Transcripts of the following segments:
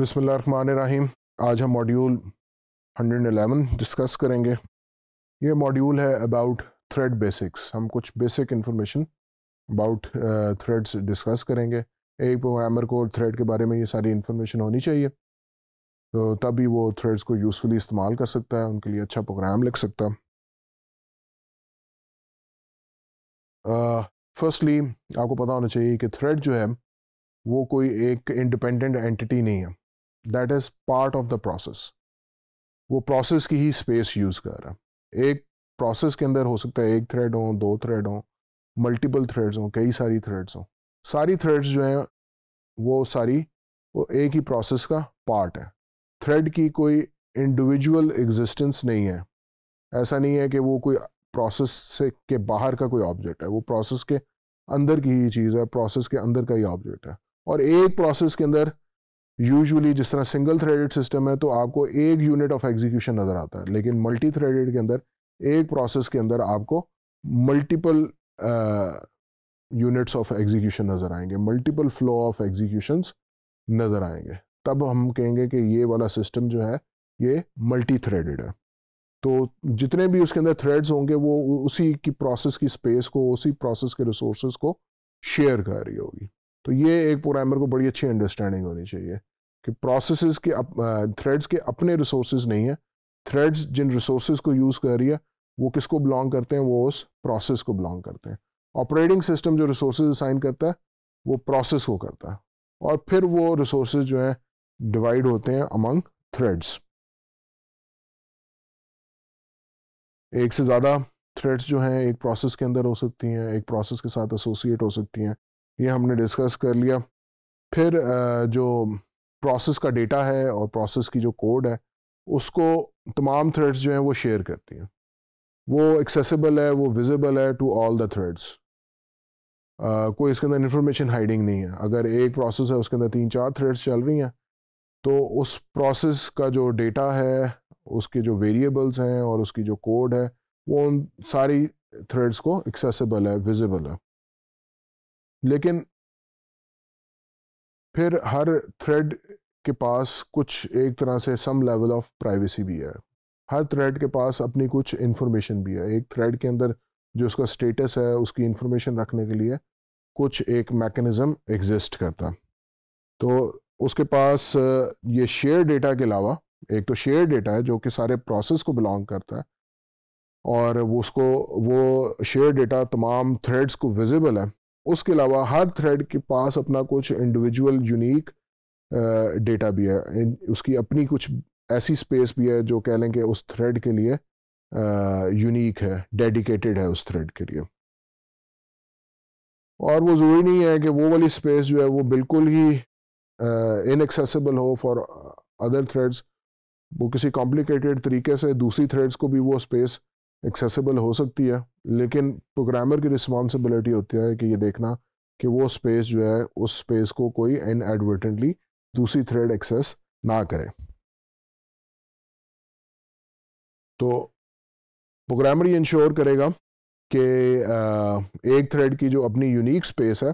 बिसमीम आज हम मॉड्यूल 111 डिस्कस करेंगे ये मॉड्यूल है अबाउट थ्रेड बेसिक्स हम कुछ basic information about threads discuss करेंगे एक प्रोग्रामर को थ्रेड के बारे में ये सारी इन्फॉर्मेशन होनी चाहिए तो तभी वो थ्रेड्स को यूज़फुली इस्तेमाल कर सकता है उनके लिए अच्छा प्रोग्राम लिख सकता है फर्स्टली uh, आपको पता होना चाहिए कि थ्रेड जो है वो कोई एक इंडिपेंडेंट एंटिटी नहीं है that is part of the process वो प्रोसेस की ही स्पेस यूज़ कर रहा है एक प्रोसेस के अंदर हो सकता है एक थ्रेड हो दो थ्रेड हो मल्टीपल थ्रेड्स हों कई सारी थ्रेड्स हों सारी थ्रेड्स जो हैं वो सारी वो एक ही प्रोसेस का पार्ट है थ्रेड की कोई इंडिविजुअल एग्जिस्टेंस नहीं है ऐसा नहीं है कि वो कोई प्रोसेस से के बाहर का कोई ऑब्जेक्ट है वो प्रोसेस के अंदर की ही चीज़ है प्रोसेस के अंदर का ही ऑब्जेक्ट है और एक प्रोसेस के अंदर यूजुअली जिस तरह सिंगल थ्रेडेड सिस्टम है तो आपको एक यूनिट ऑफ एग्जीक्यूशन नज़र आता है लेकिन मल्टी थ्रेडेड के अंदर एक प्रोसेस के अंदर आपको मल्टीपल यूनिट्स ऑफ एग्जीक्यूशन नज़र आएंगे मल्टीपल फ्लो ऑफ एग्जीक्यूशंस नज़र आएंगे तब हम कहेंगे कि ये वाला सिस्टम जो है ये मल्टी थ्रेडेड है तो जितने भी उसके अंदर थ्रेड्स होंगे वो उसी की प्रोसेस की स्पेस को उसी प्रोसेस के रिसोर्स को शेयर कर रही होगी तो ये एक प्रोग्रामर को बड़ी अच्छी अंडरस्टैंडिंग होनी चाहिए कि प्रोसेस के अप, थ्रेड्स के अपने रिसोर्सेज नहीं है थ्रेड्स जिन रिसोर्सेज को यूज़ कर रही है वो किसको बिलोंग करते हैं वो उस प्रोसेस को बिलोंग करते हैं ऑपरेटिंग सिस्टम जो रिसोर्सेज असाइन करता है वो प्रोसेस को करता है और फिर वो रिसोर्सेज जो है डिवाइड होते हैं अमंग थ्रेड्स एक से ज़्यादा थ्रेड्स जो हैं एक प्रोसेस के अंदर हो सकती हैं एक प्रोसेस के साथ एसोसिएट हो सकती हैं ये हमने डिस्कस कर लिया फिर जो प्रोसेस का डेटा है और प्रोसेस की जो कोड है उसको तमाम थ्रेड्स जो हैं वो शेयर करती हैं वो एक्सेसिबल है वो विजिबल है टू ऑल द थ्रेड्स कोई इसके अंदर इंफॉर्मेशन हाइडिंग नहीं है अगर एक प्रोसेस है उसके अंदर तीन चार थ्रेड्स चल रही हैं तो उस प्रोसेस का जो डेटा है उसके जो वेरिएबल्स हैं और उसकी जो कोड है वो उन सारी थ्रेड्स को एक्सेसिबल है विजिबल है लेकिन फिर हर थ्रेड के पास कुछ एक तरह से सम लेवल ऑफ प्राइवेसी भी है हर थ्रेड के पास अपनी कुछ इंफॉर्मेशन भी है एक थ्रेड के अंदर जो उसका स्टेटस है उसकी इन्फॉर्मेशन रखने के लिए कुछ एक मैकेनिज़्म एग्जिस्ट करता तो उसके पास ये शेयर डेटा के अलावा एक तो शेयर डेटा है जो कि सारे प्रोसेस को बिलोंग करता है और वो उसको वो शेयर डेटा तमाम थ्रेड्स को विजिबल है उसके अलावा हर थ्रेड के पास अपना कुछ इंडिविजुअल यूनिक डेटा भी है उसकी अपनी कुछ ऐसी स्पेस भी है जो कह लें कि उस थ्रेड के लिए यूनिक है डेडिकेटेड है उस थ्रेड के लिए और वो ज़रूरी नहीं है कि वो वाली स्पेस जो है वो बिल्कुल ही इनएक्सेसिबल हो फॉर अदर थ्रेड्स वो किसी कॉम्प्लिकेटेड तरीके से दूसरी थ्रेड्स को भी वो स्पेस एक्सेसिबल हो सकती है लेकिन प्रोग्रामर की रिस्पॉन्सिबिलिटी होती है कि ये देखना कि वो स्पेस जो है उस स्पेस को कोई इनएडवर्टेंटली दूसरी थ्रेड एक्सेस ना करे तो प्रोग्रामर ये इंश्योर करेगा कि एक थ्रेड की जो अपनी यूनिक स्पेस है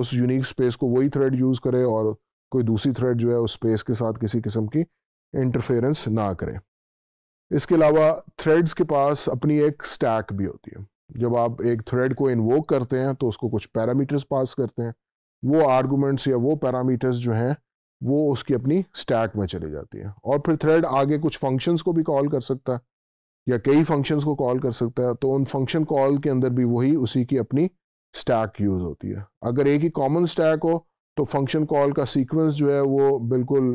उस यूनिक स्पेस को वही थ्रेड यूज़ करे और कोई दूसरी थ्रेड जो है उस स्पेस के साथ किसी किस्म की इंटरफेरेंस ना करे इसके अलावा थ्रेड्स के पास अपनी एक स्टैक भी होती है जब आप एक थ्रेड को इन्वोक करते हैं तो उसको कुछ पैरामीटर्स पास करते हैं वो आर्गूमेंट्स या वो पैरामीटर्स जो हैं वो उसकी अपनी स्टैक में चले जाती है और फिर थ्रेड आगे कुछ फंक्शंस को भी कॉल कर सकता है या कई फंक्शंस को कॉल कर सकता है तो उन फंक्शन कॉल के अंदर भी वही उसी की अपनी स्टैक यूज़ होती है अगर एक ही कॉमन स्टैक हो तो फंक्शन कॉल का सीक्वेंस जो है वो बिल्कुल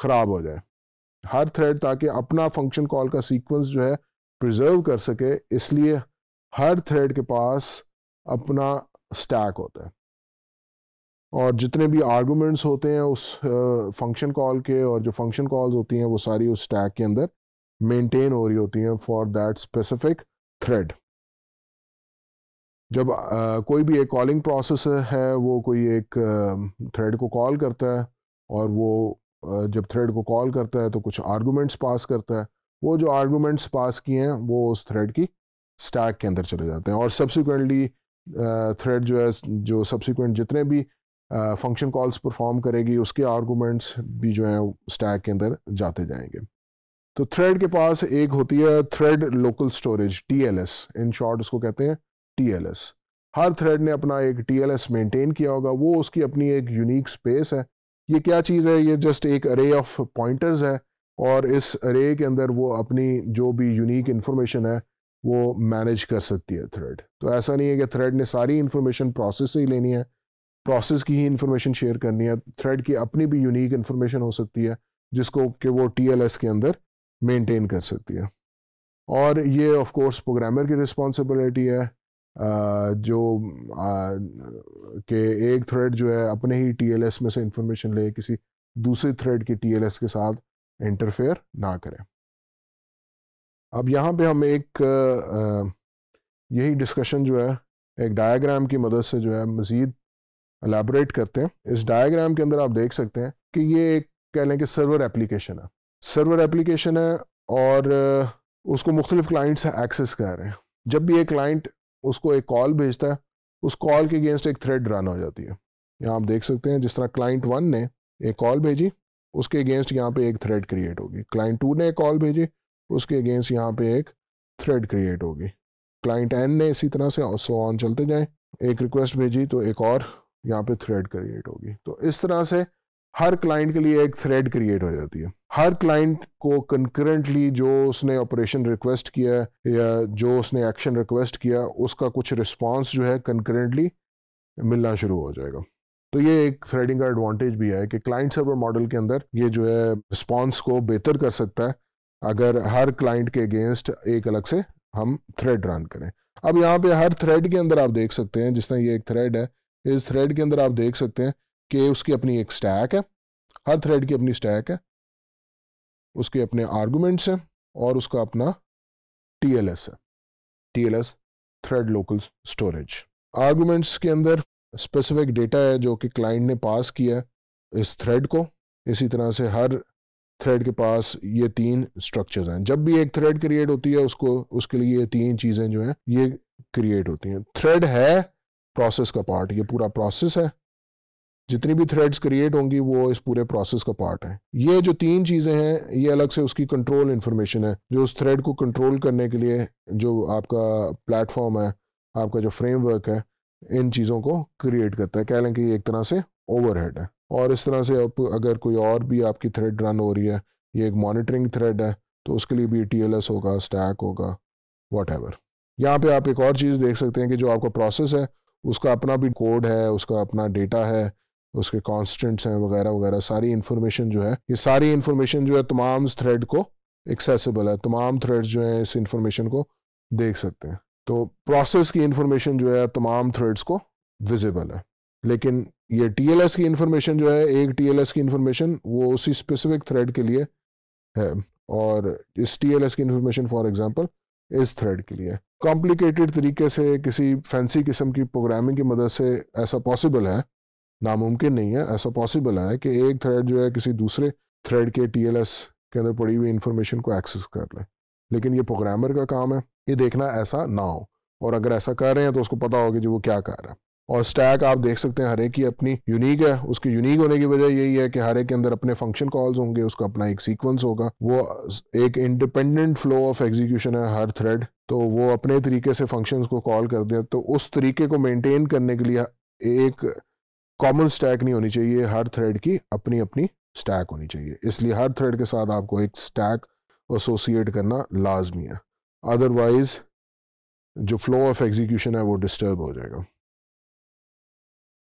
ख़राब हो जाए हर थ्रेड ताकि अपना फंक्शन कॉल का सीक्वेंस जो है प्रिजर्व कर सके इसलिए हर थ्रेड के पास अपना स्टैक होता है और जितने भी आर्गूमेंट्स होते हैं उस फंक्शन कॉल के और जो फंक्शन कॉल्स होती हैं वो सारी उस स्टैक के अंदर मेंटेन हो रही होती हैं फॉर दैट स्पेसिफिक थ्रेड जब आ, कोई भी एक कॉलिंग प्रोसेस है वो कोई एक थ्रेड को कॉल करता है और वो जब थ्रेड को कॉल करता है तो कुछ आर्गूमेंट्स पास करता है वो जो आर्गूमेंट्स पास किए हैं वो उस थ्रेड की स्टैक के अंदर चले जाते हैं और सब्सिक्वेंटली थ्रेड जो है जो सब्सिक्वेंट जितने भी फंक्शन कॉल्स परफॉर्म करेगी उसके आर्गूमेंट्स भी जो हैं स्टैक के अंदर जाते जाएंगे तो थ्रेड के पास एक होती है thread local storage T L S in short उसको कहते हैं टी एल एस हर थ्रेड ने अपना एक टी एल एस मेनटेन किया होगा वो उसकी अपनी एक यूनिक स्पेस है ये क्या चीज़ है ये जस्ट एक अरे ऑफ पॉइंटर्स है और इस अरे के अंदर वो अपनी जो भी यूनिक इन्फॉर्मेशन है वो मैनेज कर सकती है थ्रेड तो ऐसा नहीं है कि थ्रेड ने सारी इन्फॉर्मेशन प्रोसेस से ही लेनी है प्रोसेस की ही इन्फॉर्मेशन शेयर करनी है थ्रेड की अपनी भी यूनिक इन्फॉर्मेशन हो सकती है जिसको कि वो टी के अंदर मेनटेन कर सकती है और ये ऑफ कोर्स प्रोग्रामर की रिस्पॉन्सिबिलिटी है जो के एक थ्रेड जो है अपने ही टीएलएस में से इंफॉर्मेशन ले किसी दूसरे थ्रेड के टीएलएस के साथ इंटरफेयर ना करें अब यहाँ पे हम एक यही डिस्कशन जो है एक डायग्राम की मदद से जो है मज़ीद अलेबोरेट करते हैं इस डायग्राम के अंदर आप देख सकते हैं कि ये एक कह लें कि सर्वर एप्लीकेशन है सर्वर एप्लीकेशन है और उसको मुख्तलिफ क्लाइंट्स एक्सेस कर रहे हैं जब भी एक क्लाइंट उसको एक कॉल भेजता है उस कॉल के अगेंस्ट एक थ्रेड रन हो जाती है यहाँ आप देख सकते हैं जिस तरह क्लाइंट वन ने एक कॉल भेजी उसके अगेंस्ट यहाँ पे एक थ्रेड क्रिएट होगी क्लाइंट टू ने एक कॉल भेजी उसके अगेंस्ट यहाँ पे एक थ्रेड क्रिएट होगी क्लाइंट एन ने इसी तरह से सो ऑन चलते जाएं एक रिक्वेस्ट भेजी तो एक और यहाँ पे थ्रेड क्रिएट होगी तो इस तरह से हर क्लाइंट के लिए एक थ्रेड क्रिएट हो जाती है हर क्लाइंट को कंकरेंटली जो उसने ऑपरेशन रिक्वेस्ट किया या जो उसने एक्शन रिक्वेस्ट किया उसका कुछ रिस्पांस जो है कंकरेंटली मिलना शुरू हो जाएगा तो ये एक थ्रेडिंग का एडवांटेज भी है कि क्लाइंट सर्वर मॉडल के अंदर ये जो है रिस्पॉन्स को बेहतर कर सकता है अगर हर क्लाइंट के अगेंस्ट एक अलग से हम थ्रेड रन करें अब यहाँ पे हर थ्रेड के अंदर आप देख सकते हैं जिस तरह ये एक थ्रेड है इस थ्रेड के अंदर आप देख सकते हैं कि उसकी अपनी एक स्टैक है हर थ्रेड की अपनी स्टैक है उसके अपने आर्गूमेंट्स हैं और उसका अपना टी एल एस है T L S thread local storage arguments के अंदर स्पेसिफिक डेटा है जो कि क्लाइंट ने पास किया इस थ्रेड को इसी तरह से हर थ्रेड के पास ये तीन स्ट्रक्चर्स हैं जब भी एक थ्रेड क्रिएट होती है उसको उसके लिए ये तीन चीज़ें जो हैं ये क्रिएट होती हैं थ्रेड है प्रोसेस का पार्ट ये पूरा प्रोसेस है जितनी भी थ्रेड्स क्रिएट होंगी वो इस पूरे प्रोसेस का पार्ट है ये जो तीन चीज़ें हैं ये अलग से उसकी कंट्रोल इन्फॉर्मेशन है जो उस थ्रेड को कंट्रोल करने के लिए जो आपका प्लेटफॉर्म है आपका जो फ्रेमवर्क है इन चीज़ों को क्रिएट करता है कह लें कि ये एक तरह से ओवरहेड है और इस तरह से आप अगर कोई और भी आपकी थ्रेड रन हो रही है ये एक मॉनिटरिंग थ्रेड है तो उसके लिए भी टी होगा स्टैक होगा वॉट एवर यहाँ पर आप एक और चीज़ देख सकते हैं कि जो आपका प्रोसेस है उसका अपना भी कोड है उसका अपना डेटा है उसके कॉन्स्टेंट्स हैं वगैरह वगैरह सारी इन्फॉर्मेशन जो है ये सारी इन्फॉर्मेशन जो है तमाम थ्रेड को एक्सेसिबल है तमाम थ्रेड जो हैं इस इन्फॉर्मेशन को देख सकते हैं तो प्रोसेस की इन्फॉर्मेशन जो है तमाम थ्रेड्स को विजिबल है लेकिन ये टी की इन्फॉर्मेशन जो है एक टी की इन्फॉर्मेशन वो उसी स्पेसिफिक थ्रेड के लिए है और इस टी की इन्फॉर्मेशन फॉर एग्जाम्पल इस थ्रेड के लिए कॉम्प्लिकेटेड तरीके से किसी फैंसी किस्म की प्रोग्रामिंग की मदद से ऐसा पॉसिबल है नामुमकिन नहीं है ऐसा पॉसिबल है कि एक थ्रेड जो है किसी दूसरे थ्रेड के टी के अंदर पड़ी हुई इंफॉर्मेशन को एक्सेस कर लें लेकिन ये प्रोग्रामर का काम है ये देखना ऐसा ना हो और अगर ऐसा कर रहे हैं तो उसको पता होगा कि वो क्या कर रहा है और स्टैक आप देख सकते हैं हर एक की अपनी यूनिक है उसके यूनिक होने की वजह यही है कि हर एक के अंदर अपने फंक्शन कॉल्स होंगे उसका अपना एक सीक्वेंस होगा वो एक इंडिपेंडेंट फ्लो ऑफ एग्जीक्यूशन है हर थ्रेड तो वो अपने तरीके से फंक्शन को कॉल करते हैं तो उस तरीके को मेनटेन करने के लिए एक कॉमन स्टैक नहीं होनी चाहिए हर थ्रेड की अपनी अपनी स्टैक होनी चाहिए इसलिए हर थ्रेड के साथ आपको एक स्टैक एसोसिएट करना लाजमी है अदरवाइज जो फ्लो ऑफ एग्जीक्यूशन है वो डिस्टर्ब हो जाएगा